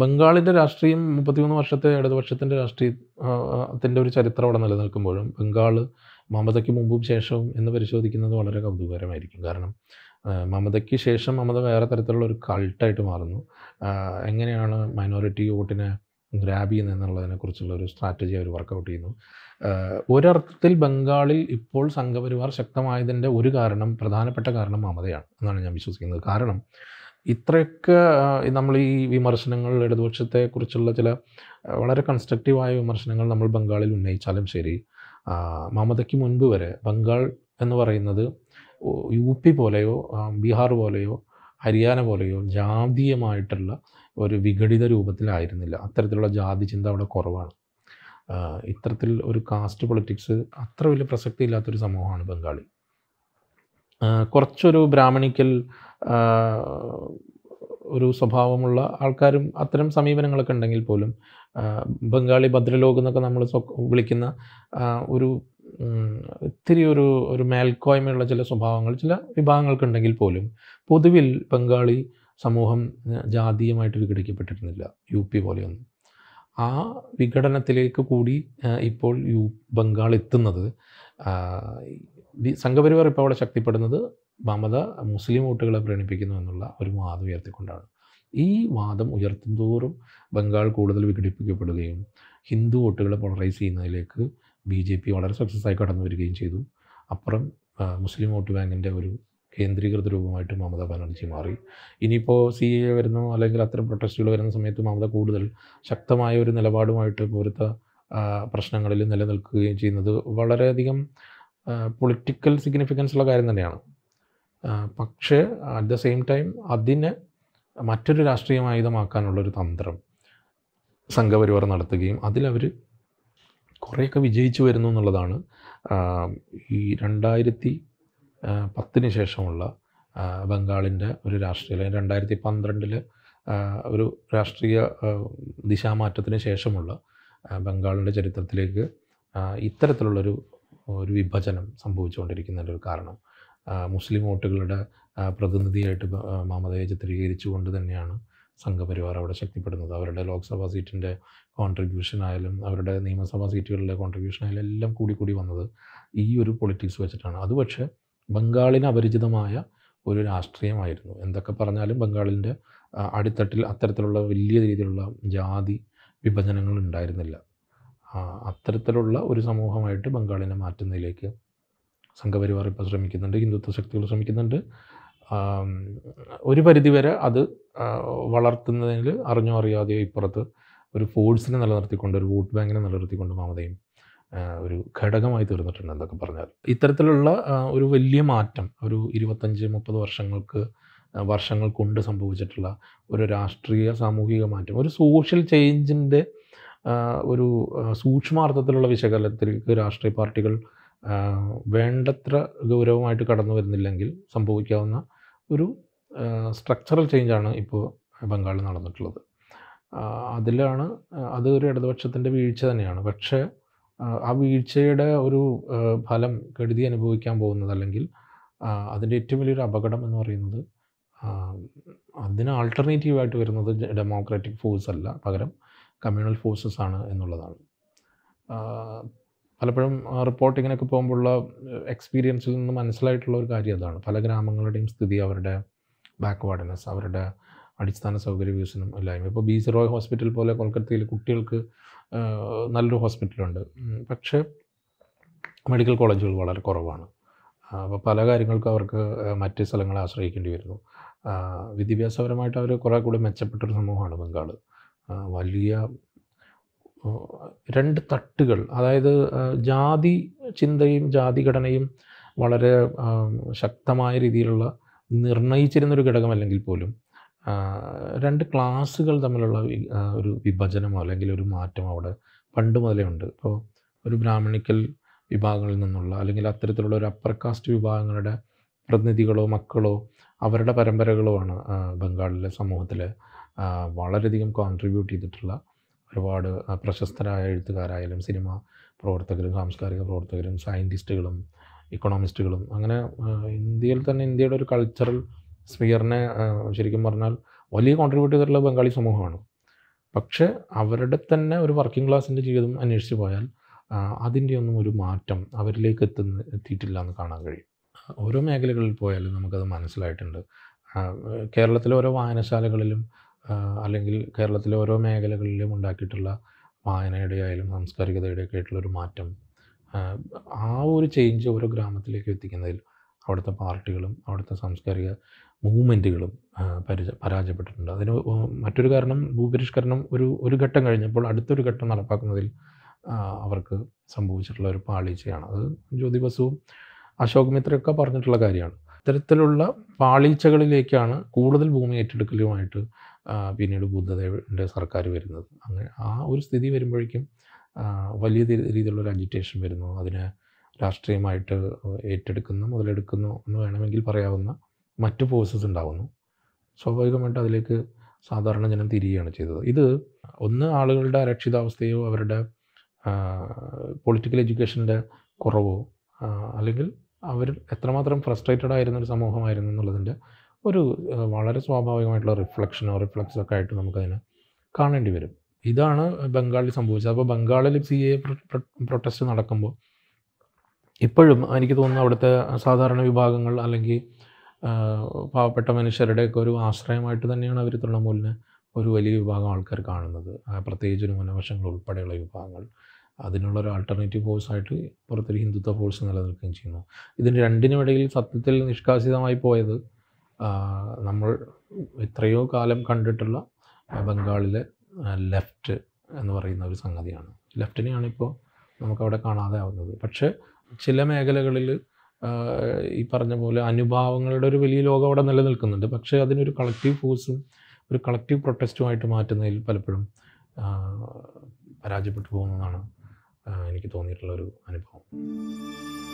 ബംഗാളിൻ്റെ രാഷ്ട്രീയം മുപ്പത്തിമൂന്ന് വർഷത്തെ ഇടതുപക്ഷത്തിൻ്റെ രാഷ്ട്രീയത്തിൻ്റെ ഒരു ചരിത്രം അവിടെ നിലനിൽക്കുമ്പോഴും ബംഗാൾ മമതയ്ക്ക് മുമ്പും ശേഷവും എന്ന് പരിശോധിക്കുന്നത് വളരെ കൗതുകകരമായിരിക്കും കാരണം മമതയ്ക്ക് ശേഷം മമത വേറെ തരത്തിലുള്ള ഒരു കൾട്ടായിട്ട് മാറുന്നു എങ്ങനെയാണ് മൈനോറിറ്റി വോട്ടിനെ ഗ്രാബ് ചെയ്യുന്നത് എന്നുള്ളതിനെക്കുറിച്ചുള്ള ഒരു സ്ട്രാറ്റജി അവർ വർക്കൗട്ട് ചെയ്യുന്നു ഒരർത്ഥത്തിൽ ബംഗാളിൽ ഇപ്പോൾ സംഘപരിവാർ ശക്തമായതിൻ്റെ ഒരു കാരണം പ്രധാനപ്പെട്ട കാരണം മമതയാണ് എന്നാണ് ഞാൻ വിശ്വസിക്കുന്നത് കാരണം ഇത്രയൊക്കെ നമ്മൾ ഈ വിമർശനങ്ങൾ കുറിച്ചുള്ള ചില വളരെ കൺസ്ട്രക്റ്റീവായ വിമർശനങ്ങൾ നമ്മൾ ബംഗാളിൽ ഉന്നയിച്ചാലും ശരി മമതയ്ക്ക് മുൻപ് വരെ ബംഗാൾ എന്ന് പറയുന്നത് യു പി പോലെയോ ബീഹാർ പോലെയോ ഹരിയാന പോലെയോ ജാതീയമായിട്ടുള്ള ഒരു വിഘടിത രൂപത്തിലായിരുന്നില്ല അത്തരത്തിലുള്ള ജാതി ചിന്ത അവിടെ കുറവാണ് ഇത്തരത്തിൽ ഒരു കാസ്റ്റ് പൊളിറ്റിക്സ് അത്ര വലിയ പ്രസക്തി ഇല്ലാത്തൊരു സമൂഹമാണ് ബംഗാളി കുറച്ചൊരു ബ്രാഹ്മണിക്കൽ ഒരു സ്വഭാവമുള്ള ആൾക്കാരും അത്തരം സമീപനങ്ങളൊക്കെ ഉണ്ടെങ്കിൽ പോലും ബംഗാളി ഭദ്രലോക് എന്നൊക്കെ നമ്മൾ വിളിക്കുന്ന ഒരു ഇത്തിരി ഒരു ഒരു മേൽക്കോയ്മയുള്ള ചില സ്വഭാവങ്ങൾ ചില വിഭാഗങ്ങൾക്കുണ്ടെങ്കിൽ പോലും പൊതുവിൽ ബംഗാളി സമൂഹം ജാതീയമായിട്ട് വിഘടിക്കപ്പെട്ടിരുന്നില്ല യു പി പോലെയൊന്നും ആ വിഘടനത്തിലേക്ക് കൂടി ഇപ്പോൾ യു ബംഗാൾ എത്തുന്നത് സംഘപരിവാർ ഇപ്പോൾ അവിടെ ശക്തിപ്പെടുന്നത് മമത മുസ്ലിം വോട്ടുകളെ പ്രേരിപ്പിക്കുന്നു എന്നുള്ള ഒരു വാദം ഉയർത്തിക്കൊണ്ടാണ് ഈ വാദം ഉയർത്തുന്തോറും ബംഗാൾ കൂടുതൽ വിഘടിപ്പിക്കപ്പെടുകയും ഹിന്ദു വോട്ടുകളെ പോളറൈസ് ചെയ്യുന്നതിലേക്ക് ബി ജെ പി വളരെ സക്സസ് ആയി കടന്നു വരികയും ചെയ്തു അപ്പുറം മുസ്ലിം വോട്ട് ബാങ്കിൻ്റെ ഒരു കേന്ദ്രീകൃത രൂപമായിട്ട് മമത ബാനർജി മാറി ഇനിയിപ്പോൾ സി എ വരുന്നു അല്ലെങ്കിൽ അത്തരം പ്രൊട്ടസ്റ്റുകൾ വരുന്ന സമയത്ത് മമത കൂടുതൽ ശക്തമായ ഒരു നിലപാടുമായിട്ട് പൊരുത്ത പ്രശ്നങ്ങളിൽ നിലനിൽക്കുകയും ചെയ്യുന്നത് വളരെയധികം പൊളിറ്റിക്കൽ സിഗ്നിഫിക്കൻസ് ഉള്ള കാര്യം തന്നെയാണ് പക്ഷേ അറ്റ് ദ സെയിം ടൈം അതിനെ മറ്റൊരു ആയുധമാക്കാനുള്ളൊരു തന്ത്രം സംഘപരിവാർ നടത്തുകയും അതിലവർ കുറേയൊക്കെ വിജയിച്ചു വരുന്നു എന്നുള്ളതാണ് ഈ രണ്ടായിരത്തി പത്തിന് ശേഷമുള്ള ബംഗാളിൻ്റെ ഒരു രാഷ്ട്രീയ അല്ലെങ്കിൽ രണ്ടായിരത്തി പന്ത്രണ്ടിൽ ഒരു രാഷ്ട്രീയ ദിശാമാറ്റത്തിന് ശേഷമുള്ള ബംഗാളിൻ്റെ ചരിത്രത്തിലേക്ക് ഇത്തരത്തിലുള്ളൊരു ഒരു വിഭജനം സംഭവിച്ചുകൊണ്ടിരിക്കുന്നതിൻ്റെ ഒരു കാരണം മുസ്ലിം വോട്ടുകളുടെ പ്രതിനിധിയായിട്ട് മമതയെ ചിത്രീകരിച്ചുകൊണ്ട് തന്നെയാണ് സംഘപരിവാർ അവിടെ ശക്തിപ്പെടുന്നത് അവരുടെ ലോക്സഭാ സീറ്റിൻ്റെ കോൺട്രിബ്യൂഷൻ ആയാലും അവരുടെ നിയമസഭാ സീറ്റുകളിലെ കോൺട്രിബ്യൂഷൻ ആയാലും എല്ലാം കൂടി കൂടി വന്നത് ഈ ഒരു പൊളിറ്റിക്സ് വെച്ചിട്ടാണ് അത് പക്ഷേ ബംഗാളിന് അപരിചിതമായ ഒരു രാഷ്ട്രീയമായിരുന്നു എന്തൊക്കെ പറഞ്ഞാലും ബംഗാളിൻ്റെ അടിത്തട്ടിൽ അത്തരത്തിലുള്ള വലിയ രീതിയിലുള്ള ജാതി വിഭജനങ്ങൾ ഉണ്ടായിരുന്നില്ല അത്തരത്തിലുള്ള ഒരു സമൂഹമായിട്ട് ബംഗാളിനെ മാറ്റുന്നതിലേക്ക് സംഘപരിവാർ ഇപ്പോൾ ശ്രമിക്കുന്നുണ്ട് ഹിന്ദുത്വ ശക്തികൾ ശ്രമിക്കുന്നുണ്ട് ഒരു പരിധിവരെ അത് വളർത്തുന്നതിൽ അറിഞ്ഞോ അറിയാതെയോ ഇപ്പുറത്ത് ഒരു ഫോഴ്സിനെ നിലനിർത്തിക്കൊണ്ട് ഒരു വോട്ട് ബാങ്കിനെ നിലനിർത്തിക്കൊണ്ട് മമതയും ഒരു ഘടകമായി തീർന്നിട്ടുണ്ട് എന്നൊക്കെ പറഞ്ഞാൽ ഇത്തരത്തിലുള്ള ഒരു വലിയ മാറ്റം ഒരു ഇരുപത്തഞ്ച് മുപ്പത് വർഷങ്ങൾക്ക് വർഷങ്ങൾ കൊണ്ട് സംഭവിച്ചിട്ടുള്ള ഒരു രാഷ്ട്രീയ സാമൂഹിക മാറ്റം ഒരു സോഷ്യൽ ചേഞ്ചിൻ്റെ ഒരു സൂക്ഷ്മാർത്ഥത്തിലുള്ള വിശകലനത്തിലേക്ക് രാഷ്ട്രീയ പാർട്ടികൾ വേണ്ടത്ര ഗൗരവമായിട്ട് കടന്നു വരുന്നില്ലെങ്കിൽ സംഭവിക്കാവുന്ന ഒരു സ്ട്രക്ചറൽ ചേഞ്ചാണ് ഇപ്പോൾ ബംഗാളിൽ നടന്നിട്ടുള്ളത് അതിലാണ് അത് ഒരു ഇടതുപക്ഷത്തിൻ്റെ വീഴ്ച തന്നെയാണ് പക്ഷേ ആ വീഴ്ചയുടെ ഒരു ഫലം കെടുതി അനുഭവിക്കാൻ പോകുന്നത് അല്ലെങ്കിൽ അതിൻ്റെ ഏറ്റവും വലിയൊരു അപകടം എന്ന് പറയുന്നത് അതിന് ആൾട്ടർനേറ്റീവായിട്ട് വരുന്നത് ഡെമോക്രാറ്റിക് ഫോഴ്സ് അല്ല പകരം കമ്മ്യൂണൽ ഫോഴ്സസ് ആണ് എന്നുള്ളതാണ് പലപ്പോഴും റിപ്പോർട്ടിങ്ങിനൊക്കെ പോകുമ്പോഴുള്ള എക്സ്പീരിയൻസിൽ നിന്ന് മനസ്സിലായിട്ടുള്ള ഒരു കാര്യം അതാണ് പല ഗ്രാമങ്ങളുടെയും സ്ഥിതി അവരുടെ ബാക്ക്വേർഡ്നെസ് അവരുടെ അടിസ്ഥാന സൗകര്യ വികസനം ഇല്ലായ്മ ഇപ്പോൾ ബി റോയ് ഹോസ്പിറ്റൽ പോലെ കൊൽക്കത്തയിൽ കുട്ടികൾക്ക് നല്ലൊരു ഹോസ്പിറ്റലുണ്ട് പക്ഷേ മെഡിക്കൽ കോളേജുകൾ വളരെ കുറവാണ് അപ്പോൾ പല കാര്യങ്ങൾക്കും അവർക്ക് മറ്റ് സ്ഥലങ്ങളെ ആശ്രയിക്കേണ്ടി വരുന്നു വിദ്യാഭ്യാസപരമായിട്ട് അവർ കുറേ കൂടി മെച്ചപ്പെട്ടൊരു സമൂഹമാണ് ബംഗാൾ വലിയ രണ്ട് തട്ടുകൾ അതായത് ജാതി ചിന്തയും ജാതി ഘടനയും വളരെ ശക്തമായ രീതിയിലുള്ള നിർണയിച്ചിരുന്നൊരു ഘടകമല്ലെങ്കിൽ പോലും രണ്ട് ക്ലാസ്സുകൾ തമ്മിലുള്ള ഒരു വിഭജനമോ അല്ലെങ്കിൽ ഒരു മാറ്റമോ അവിടെ പണ്ട് മുതലേ ഉണ്ട് ഇപ്പോൾ ഒരു ബ്രാഹ്മണിക്കൽ വിഭാഗങ്ങളിൽ നിന്നുള്ള അല്ലെങ്കിൽ അത്തരത്തിലുള്ള ഒരു അപ്പർ കാസ്റ്റ് വിഭാഗങ്ങളുടെ പ്രതിനിധികളോ മക്കളോ അവരുടെ പരമ്പരകളുമാണ് ബംഗാളിലെ സമൂഹത്തിൽ വളരെയധികം കോൺട്രിബ്യൂട്ട് ചെയ്തിട്ടുള്ള ഒരുപാട് പ്രശസ്തരായ എഴുത്തുകാരായാലും സിനിമ പ്രവർത്തകരും സാംസ്കാരിക പ്രവർത്തകരും സയൻറ്റിസ്റ്റുകളും ഇക്കണോമിസ്റ്റുകളും അങ്ങനെ ഇന്ത്യയിൽ തന്നെ ഇന്ത്യയുടെ ഒരു കൾച്ചറൽ സ്ഫിയറിനെ ശരിക്കും പറഞ്ഞാൽ വലിയ കോൺട്രിബ്യൂട്ട് ചെയ്തിട്ടുള്ള ബംഗാളി സമൂഹമാണ് പക്ഷേ അവരുടെ തന്നെ ഒരു വർക്കിംഗ് ക്ലാസ്സിൻ്റെ ജീവിതം അന്വേഷിച്ച് പോയാൽ അതിൻ്റെയൊന്നും ഒരു മാറ്റം അവരിലേക്ക് എത്തുന്ന എത്തിയിട്ടില്ല എന്ന് കാണാൻ കഴിയും ഓരോ മേഖലകളിൽ പോയാലും നമുക്കത് മനസ്സിലായിട്ടുണ്ട് കേരളത്തിലെ ഓരോ വായനശാലകളിലും അല്ലെങ്കിൽ കേരളത്തിലെ ഓരോ മേഖലകളിലും ഉണ്ടാക്കിയിട്ടുള്ള വായനയുടെ ആയാലും സാംസ്കാരികതയുടെയൊക്കെ ആയിട്ടുള്ള ഒരു മാറ്റം ആ ഒരു ചേഞ്ച് ഓരോ ഗ്രാമത്തിലേക്ക് എത്തിക്കുന്നതിൽ അവിടുത്തെ പാർട്ടികളും അവിടുത്തെ സാംസ്കാരിക മൂവ്മെൻറ്റുകളും പരിച പരാജയപ്പെട്ടിട്ടുണ്ട് അതിന് മറ്റൊരു കാരണം ഭൂപരിഷ്കരണം ഒരു ഒരു ഘട്ടം കഴിഞ്ഞപ്പോൾ അടുത്തൊരു ഘട്ടം നടപ്പാക്കുന്നതിൽ അവർക്ക് സംഭവിച്ചിട്ടുള്ള ഒരു പാളീച്ചയാണ് അത് ജ്യോതിബസവും അശോക് മിത്രയൊക്കെ പറഞ്ഞിട്ടുള്ള കാര്യമാണ് ഇത്തരത്തിലുള്ള പാളീച്ചകളിലേക്കാണ് കൂടുതൽ ഭൂമി ഏറ്റെടുക്കലുമായിട്ട് പിന്നീട് ബുദ്ധദേവൻ്റെ സർക്കാർ വരുന്നത് അങ്ങനെ ആ ഒരു സ്ഥിതി വരുമ്പോഴേക്കും വലിയ രീതിയിലുള്ള ഒരു അജിറ്റേഷൻ വരുന്നു അതിന് രാഷ്ട്രീയമായിട്ട് ഏറ്റെടുക്കുന്നു മുതലെടുക്കുന്നു എന്ന് വേണമെങ്കിൽ പറയാവുന്ന മറ്റു ഫോഴ്സസ് ഉണ്ടാകുന്നു സ്വാഭാവികമായിട്ട് അതിലേക്ക് സാധാരണ ജനം തിരികെയാണ് ചെയ്തത് ഇത് ഒന്ന് ആളുകളുടെ അരക്ഷിതാവസ്ഥയോ അവരുടെ പൊളിറ്റിക്കൽ എഡ്യൂക്കേഷൻ്റെ കുറവോ അല്ലെങ്കിൽ അവർ എത്രമാത്രം ഫ്രസ്ട്രേറ്റഡ് ആയിരുന്ന ഒരു സമൂഹമായിരുന്നു എന്നുള്ളതിൻ്റെ ഒരു വളരെ സ്വാഭാവികമായിട്ടുള്ള റിഫ്ലക്ഷനോ റിഫ്ലക്സോ ഒക്കെ ആയിട്ട് നമുക്കതിനെ കാണേണ്ടി വരും ഇതാണ് ബംഗാളിൽ സംഭവിച്ചത് അപ്പോൾ ബംഗാളിൽ സി എ പ്രൊട്ടസ്റ്റ് നടക്കുമ്പോൾ ഇപ്പോഴും എനിക്ക് തോന്നുന്നു അവിടുത്തെ സാധാരണ വിഭാഗങ്ങൾ അല്ലെങ്കിൽ പാവപ്പെട്ട മനുഷ്യരുടെയൊക്കെ ഒരു ആശ്രയമായിട്ട് തന്നെയാണ് അവർ തൃണമൂലിനെ ഒരു വലിയ വിഭാഗം ആൾക്കാർ കാണുന്നത് പ്രത്യേകിച്ച് ന്യൂനപക്ഷങ്ങൾ ഉൾപ്പെടെയുള്ള വിഭാഗങ്ങൾ അതിനുള്ള ഒരു ആൾട്ടർനേറ്റീവ് ഫോഴ്സായിട്ട് പുറത്തൊരു ഹിന്ദുത്വ ഫോഴ്സ് നിലനിൽക്കുകയും ചെയ്യുന്നു ഇതിന് രണ്ടിനുമിടയിൽ സത്യത്തിൽ നിഷ്കാസിതമായി പോയത് നമ്മൾ എത്രയോ കാലം കണ്ടിട്ടുള്ള ബംഗാളിലെ ലെഫ്റ്റ് എന്ന് പറയുന്ന ഒരു സംഗതിയാണ് ലെഫ്റ്റിനെയാണ് ഇപ്പോൾ നമുക്കവിടെ കാണാതെ ആവുന്നത് പക്ഷേ ചില മേഖലകളിൽ ഈ പറഞ്ഞ പോലെ അനുഭാവങ്ങളുടെ ഒരു വലിയ ലോകം അവിടെ നിലനിൽക്കുന്നുണ്ട് പക്ഷേ അതിനൊരു കളക്റ്റീവ് ഫോഴ്സും ഒരു കളക്റ്റീവ് പ്രൊട്ടസ്റ്റുമായിട്ട് മാറ്റുന്നതിൽ പലപ്പോഴും പരാജയപ്പെട്ടു പോകുന്നതാണ് എനിക്ക് തോന്നിയിട്ടുള്ള ഒരു അനുഭവം